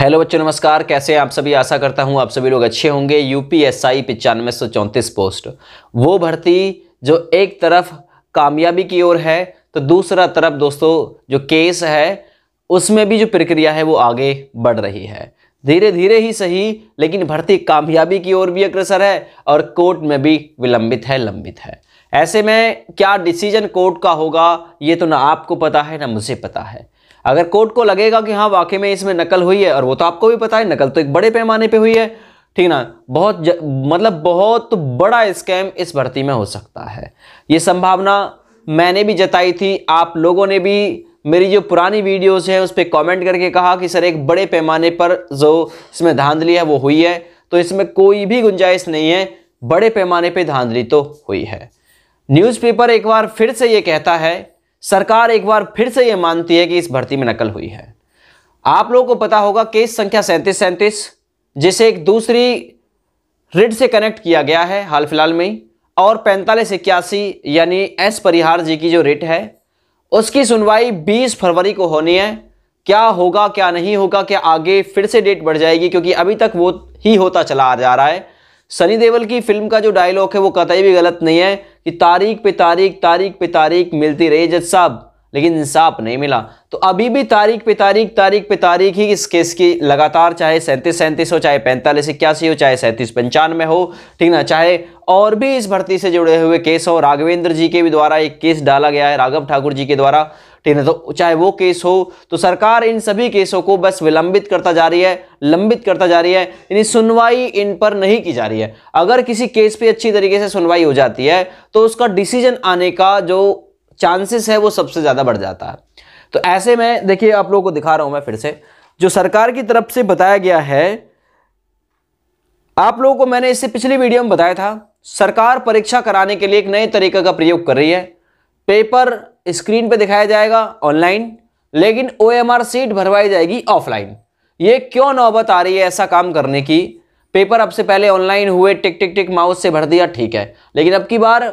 hello बच्चों नमस्कार कैसे हैं आप सभी आशा करता हूं आप सभी लोग अच्छे होंगे यू पी एस आई पचानवे सौ चौंतीस पोस्ट वो भर्ती जो एक तरफ कामयाबी की ओर है तो दूसरा तरफ दोस्तों जो केस है उसमें भी जो प्रक्रिया है वो आगे बढ़ रही है धीरे धीरे ही सही लेकिन भर्ती कामयाबी की ओर भी अग्रसर है और कोर्ट में भी विलंबित है लंबित है ऐसे में क्या डिसीजन कोर्ट का होगा ये तो ना आपको पता है ना मुझे पता है अगर कोर्ट को लगेगा कि हाँ वाकई में इसमें नकल हुई है और वो तो आपको भी पता है नकल तो एक बड़े पैमाने पे हुई है ठीक ना बहुत ज, मतलब बहुत बड़ा स्कैम इस भर्ती में हो सकता है ये संभावना मैंने भी जताई थी आप लोगों ने भी मेरी जो पुरानी वीडियोस हैं उस पर कॉमेंट करके कहा कि सर एक बड़े पैमाने पर जो इसमें धांधली है वो हुई है तो इसमें कोई भी गुंजाइश नहीं है बड़े पैमाने पर धांधली तो हुई है न्यूज़पेपर एक बार फिर से ये कहता है सरकार एक बार फिर से यह मानती है कि इस भर्ती में नकल हुई है आप लोगों को पता होगा केस संख्या सैंतीस सैंतीस जिसे एक दूसरी रिड से कनेक्ट किया गया है हाल फिलहाल में और पैंतालीस इक्यासी यानी एस परिहार जी की जो रिट है उसकी सुनवाई 20 फरवरी को होनी है क्या होगा क्या नहीं होगा क्या आगे फिर से डेट बढ़ जाएगी क्योंकि अभी तक वो ही होता चला आ जा रहा है सनी देवल की फिल्म का जो डायलॉग है वो कतई भी गलत नहीं है कि तारीख पे तारीख तारीख पे तारीख मिलती रही जज साहब लेकिन इंसाफ नहीं मिला तो अभी भी तारीख पे तारीख तारीख पे तारीख ही इस केस की लगातार चाहे सैंतीस सैंतीस हो चाहे पैंतालीस इक्यासी हो चाहे सैंतीस पंचानवे हो ठीक ना चाहे और भी इस भर्ती से जुड़े हुए केस हो राघवेंद्र जी के भी द्वारा एक केस डाला गया है राघव ठाकुर जी के द्वारा ठीक है तो चाहे वो केस हो तो सरकार इन सभी केसों को बस विलंबित करता जा रही है लंबित करता जा रही है यानी सुनवाई इन पर नहीं की जा रही है अगर किसी केस पे अच्छी तरीके से सुनवाई हो जाती है तो उसका डिसीजन आने का जो चांसेस है वो सबसे ज़्यादा बढ़ जाता है तो ऐसे में देखिए आप लोगों को दिखा रहा हूं मैं फिर से जो सरकार की तरफ से बताया गया है आप लोगों को मैंने इससे पिछली वीडियो में बताया था सरकार परीक्षा कराने के लिए एक नए तरीके का प्रयोग कर रही है पेपर स्क्रीन पे दिखाया जाएगा ऑनलाइन लेकिन ओ सीट भरवाई जाएगी ऑफलाइन ये क्यों नौबत आ रही है ऐसा काम करने की पेपर अब से पहले ऑनलाइन हुए टिक टिक टिक माउस से भर दिया ठीक है लेकिन अब की बार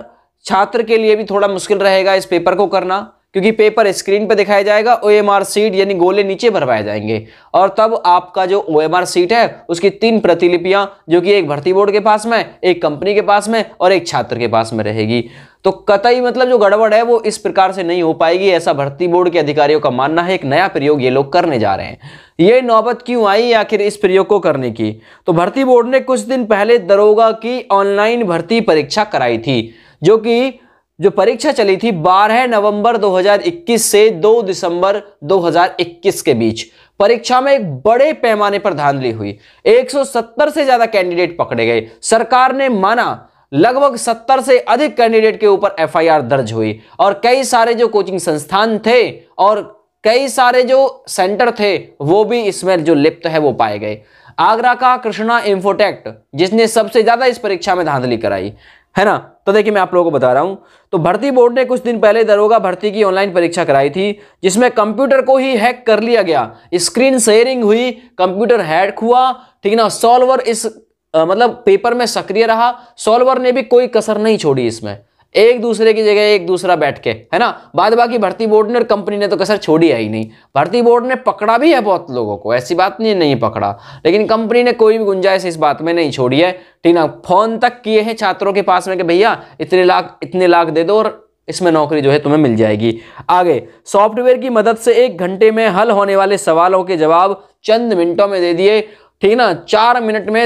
छात्र के लिए भी थोड़ा मुश्किल रहेगा इस पेपर को करना क्योंकि पेपर स्क्रीन पर दिखाया जाएगा ओ एम आर सीट यानी गोले नीचे भरवाए जाएंगे और तब आपका जो ओ एम आर सीट है उसकी तीन प्रतिलिपियां जो कि एक भर्ती बोर्ड के पास में एक कंपनी के पास में और एक छात्र के पास में रहेगी तो कतई मतलब जो गड़बड़ है वो इस प्रकार से नहीं हो पाएगी ऐसा भर्ती बोर्ड के अधिकारियों का मानना है एक नया प्रयोग ये लोग करने जा रहे हैं ये नौबत क्यों आई आखिर इस प्रयोग को करने की तो भर्ती बोर्ड ने कुछ दिन पहले दरोगा की ऑनलाइन भर्ती परीक्षा कराई थी जो कि जो परीक्षा चली थी 12 नवंबर 2021 से 2 दिसंबर 2021 के बीच परीक्षा में एक बड़े पैमाने पर धांधली हुई 170 से ज्यादा कैंडिडेट पकड़े गए सरकार ने माना लगभग 70 से अधिक कैंडिडेट के ऊपर एफआईआर दर्ज हुई और कई सारे जो कोचिंग संस्थान थे और कई सारे जो सेंटर थे वो भी इसमें जो लिप्त है वो पाए गए आगरा का कृष्णा इंफोटेक्ट जिसने सबसे ज्यादा इस परीक्षा में धांधली कराई है ना तो देखिए मैं आप लोगों को बता रहा हूं तो भर्ती बोर्ड ने कुछ दिन पहले दरोगा भर्ती की ऑनलाइन परीक्षा कराई थी जिसमें कंप्यूटर को ही हैक कर लिया गया स्क्रीन शेयरिंग हुई कंप्यूटर हैक हुआ ठीक ना सॉल्वर इस आ, मतलब पेपर में सक्रिय रहा सॉल्वर ने भी कोई कसर नहीं छोड़ी इसमें एक दूसरे की जगह एक दूसरा बैठ के है ना बाद बाकी भर्ती बोर्ड ने और कंपनी ने तो कसर छोड़ी है ही नहीं भर्ती बोर्ड ने पकड़ा भी है बहुत लोगों को ऐसी बात नहीं नहीं पकड़ा लेकिन कंपनी ने कोई भी गुंजाइश इस बात में नहीं छोड़ी है ठीक ना फोन तक किए हैं छात्रों के पास में कि भैया इतने लाख इतने लाख दे दो और इसमें नौकरी जो है तुम्हें मिल जाएगी आगे सॉफ्टवेयर की मदद से एक घंटे में हल होने वाले सवालों के जवाब चंद मिनटों में दे दिए ठीक ना चार मिनट में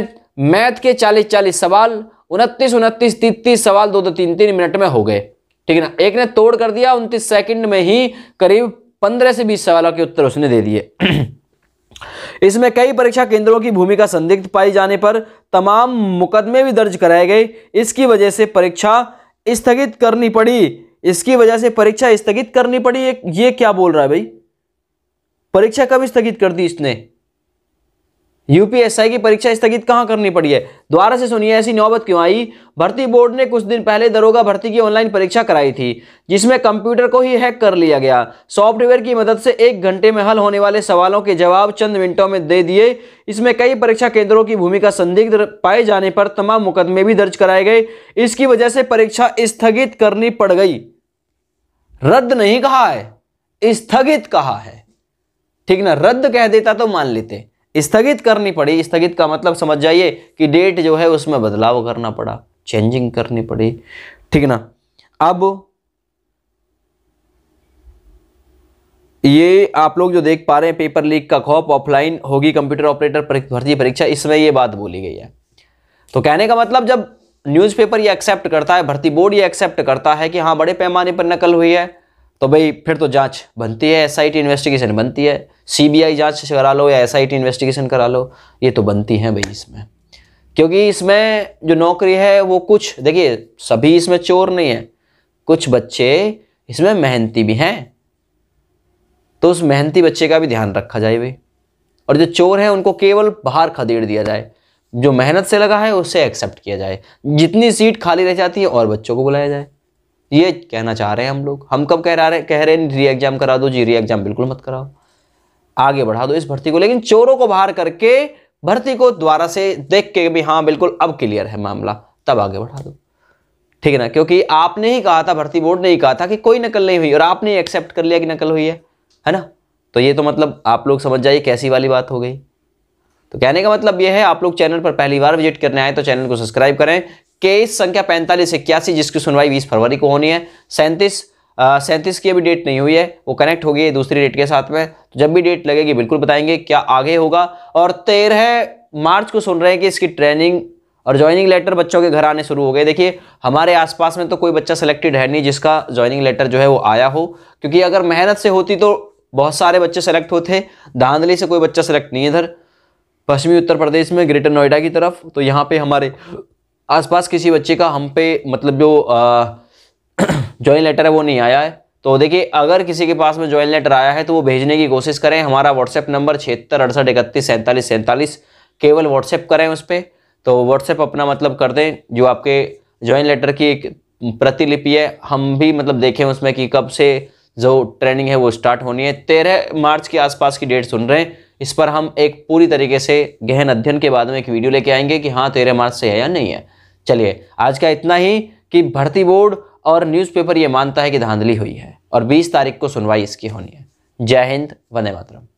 मैथ के चालीस चालीस सवाल उनतीस उनतीस तीतीस सवाल दो दो तीन तीन मिनट में हो गए ठीक है ना एक ने तोड़ कर दिया उनतीस सेकंड में ही करीब पंद्रह से बीस सवालों के उत्तर उसने दे दिए इसमें कई परीक्षा केंद्रों की भूमिका संदिग्ध पाई जाने पर तमाम मुकदमे भी दर्ज कराए गए इसकी वजह से परीक्षा स्थगित करनी पड़ी इसकी वजह से परीक्षा स्थगित करनी पड़ी ये क्या बोल रहा है भाई परीक्षा कब स्थगित कर दी इसने यूपीएसआई की परीक्षा स्थगित कहां करनी पड़ी है द्वारा से सुनिए ऐसी नौबत क्यों आई भर्ती बोर्ड ने कुछ दिन पहले दरोगा भर्ती की ऑनलाइन परीक्षा कराई थी जिसमें कंप्यूटर को ही हैक कर लिया गया सॉफ्टवेयर की मदद से एक घंटे में हल होने वाले सवालों के जवाब चंद मिनटों में दे दिए इसमें कई परीक्षा केंद्रों की भूमिका संदिग्ध पाए जाने पर तमाम मुकदमे भी दर्ज कराए गए इसकी वजह से परीक्षा स्थगित करनी पड़ गई रद्द नहीं कहा है स्थगित कहा है ठीक ना रद्द कह देता तो मान लेते स्थगित करनी पड़ी स्थगित का मतलब समझ जाइए कि डेट जो है उसमें बदलाव करना पड़ा चेंजिंग करनी पड़ी ठीक ना अब ये आप लोग जो देख पा रहे हैं पेपर लीक का खौफ ऑफलाइन होगी कंप्यूटर ऑपरेटर भर्ती परीक्षा इसमें यह बात बोली गई है तो कहने का मतलब जब न्यूज़पेपर ये एक्सेप्ट करता है भर्ती बोर्ड ये एक्सेप्ट करता है कि हाँ बड़े पैमाने पर नकल हुई है तो भाई फिर तो जांच बनती है एसआईटी इन्वेस्टिगेशन बनती है सीबीआई जांच करा लो या एसआईटी इन्वेस्टिगेशन करा लो ये तो बनती है भाई इसमें क्योंकि इसमें जो नौकरी है वो कुछ देखिए सभी इसमें चोर नहीं है कुछ बच्चे इसमें मेहनती भी हैं तो उस मेहनती बच्चे का भी ध्यान रखा जाए भाई और जो चोर हैं उनको केवल बाहर खदेड़ दिया जाए जो मेहनत से लगा है उसे एक्सेप्ट किया जाए जितनी सीट खाली रह जाती है और बच्चों को बुलाया जाए ये कहना चाह रहे हैं हम लोग हम कब कह रहे कह रहे हैं री एग्जाम करा दो जी री एग्जाम बिल्कुल मत कराओ आगे बढ़ा दो इस भर्ती को लेकिन चोरों को बाहर करके भर्ती को द्वारा से देख के भी हाँ बिल्कुल अब क्लियर है मामला तब आगे बढ़ा दो ठीक है ना क्योंकि आपने ही कहा था भर्ती बोर्ड ने ही कहा था कि कोई नकल नहीं हुई और आपने एक्सेप्ट कर लिया कि नकल हुई है है ना तो ये तो मतलब आप लोग समझ जाइए कैसी वाली बात हो गई तो कहने का मतलब ये है आप लोग चैनल पर पहली बार विजिट करने आए तो चैनल को सब्सक्राइब करें केस संख्या पैंतालीस इक्यासी जिसकी सुनवाई बीस फरवरी को होनी है सैंतीस सैंतीस की अभी डेट नहीं हुई है वो कनेक्ट होगी दूसरी डेट के साथ में तो जब भी डेट लगेगी बिल्कुल बताएंगे क्या आगे होगा और तेरह मार्च को सुन रहे हैं कि इसकी ट्रेनिंग और ज्वाइनिंग लेटर बच्चों के घर आने शुरू हो गए देखिए हमारे आसपास में तो कोई बच्चा सेलेक्टेड है नहीं जिसका ज्वाइनिंग लेटर जो है वो आया हो क्योंकि अगर मेहनत से होती तो बहुत सारे बच्चे सेलेक्ट होते धांधली से कोई बच्चा सेलेक्ट नहीं है इधर पश्चिमी उत्तर प्रदेश में ग्रेटर नोएडा की तरफ तो यहाँ पे हमारे आसपास किसी बच्चे का हम पे मतलब जो ज्वाइन लेटर है वो नहीं आया है तो देखिए अगर किसी के पास में ज्वाइन लेटर आया है तो वो भेजने की कोशिश करें हमारा व्हाट्सएप नंबर छिहत्तर अड़सठ इकतीस सैंतालीस सैंतालीस केवल व्हाट्सएप करें उस पर तो व्हाट्सएप अपना मतलब कर दें जो आपके ज्वाइन लेटर की एक प्रतिलिपि है हम भी मतलब देखें उसमें कि कब से जो ट्रेनिंग है वो स्टार्ट होनी है तेरह मार्च के आसपास की डेट सुन रहे हैं इस पर हम एक पूरी तरीके से गहन अध्ययन के बाद में एक वीडियो लेके आएंगे कि हाँ तेरह मार्च से है या नहीं है चलिए आज का इतना ही कि भर्ती बोर्ड और न्यूज़पेपर ये मानता है कि धांधली हुई है और 20 तारीख को सुनवाई इसकी होनी है जय हिंद वंदे मातरम